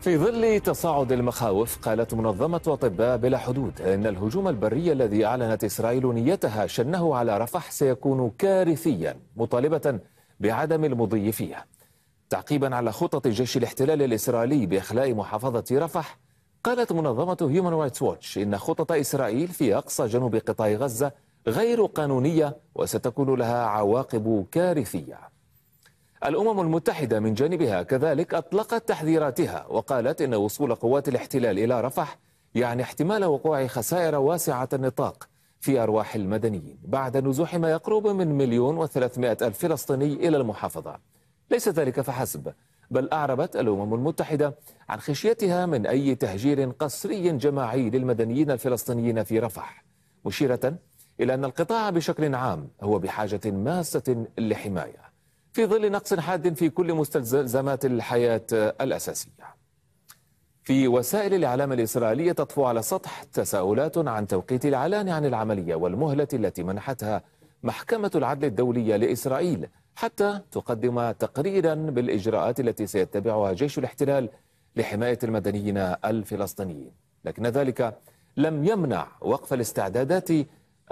في ظل تصاعد المخاوف قالت منظمة أطباء بلا حدود أن الهجوم البري الذي أعلنت إسرائيل نيتها شنه على رفح سيكون كارثيا مطالبة بعدم المضي فيه تعقيبا على خطط جيش الاحتلال الإسرائيلي بإخلاء محافظة رفح قالت منظمة هيومن رايتس ووتش إن خطط إسرائيل في أقصى جنوب قطاع غزة غير قانونية وستكون لها عواقب كارثية الأمم المتحدة من جانبها كذلك أطلقت تحذيراتها وقالت إن وصول قوات الاحتلال إلى رفح يعني احتمال وقوع خسائر واسعة النطاق في أرواح المدنيين بعد نزوح ما يقرب من مليون وثلاثمائة ألف فلسطيني إلى المحافظة ليس ذلك فحسب بل أعربت الأمم المتحدة عن خشيتها من أي تهجير قسري جماعي للمدنيين الفلسطينيين في رفح مشيرة إلى أن القطاع بشكل عام هو بحاجة ماسة لحماية في ظل نقص حاد في كل مستلزمات الحياة الأساسية في وسائل الإعلام الإسرائيلية تطفو على السطح تساؤلات عن توقيت الإعلان عن العملية والمهلة التي منحتها محكمة العدل الدولية لإسرائيل حتى تقدم تقريرا بالإجراءات التي سيتبعها جيش الاحتلال لحماية المدنيين الفلسطينيين لكن ذلك لم يمنع وقف الاستعدادات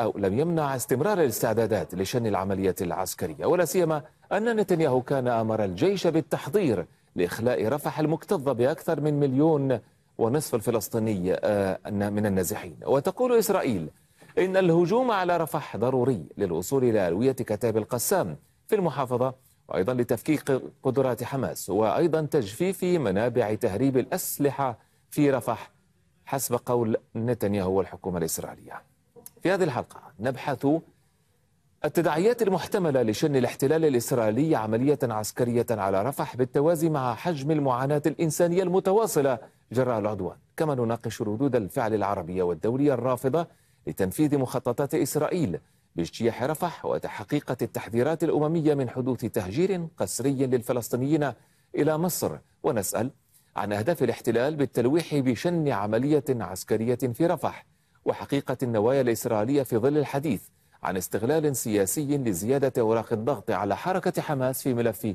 أو لم يمنع استمرار الاستعدادات لشن العملية العسكرية ولا سيما أن نتنياهو كان أمر الجيش بالتحضير لإخلاء رفح المكتظة بأكثر من مليون ونصف الفلسطيني آه، من النازحين وتقول إسرائيل إن الهجوم على رفح ضروري للوصول إلى ألوية كتاب القسام في المحافظة وأيضا لتفكيك قدرات حماس وأيضا تجفيف منابع تهريب الأسلحة في رفح حسب قول نتنياهو والحكومة الإسرائيلية في هذه الحلقة نبحث التداعيات المحتملة لشن الاحتلال الإسرائيلي عملية عسكرية على رفح بالتوازي مع حجم المعاناة الإنسانية المتواصلة جراء العدوان كما نناقش ردود الفعل العربية والدولية الرافضة لتنفيذ مخططات إسرائيل باجتياح رفح وتحقيق التحذيرات الأممية من حدوث تهجير قسري للفلسطينيين إلى مصر ونسأل عن أهداف الاحتلال بالتلويح بشن عملية عسكرية في رفح وحقيقة النوايا الإسرائيلية في ظل الحديث عن استغلال سياسي لزيادة أوراق الضغط على حركة حماس في ملف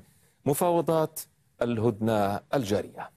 مفاوضات الهدنة الجارية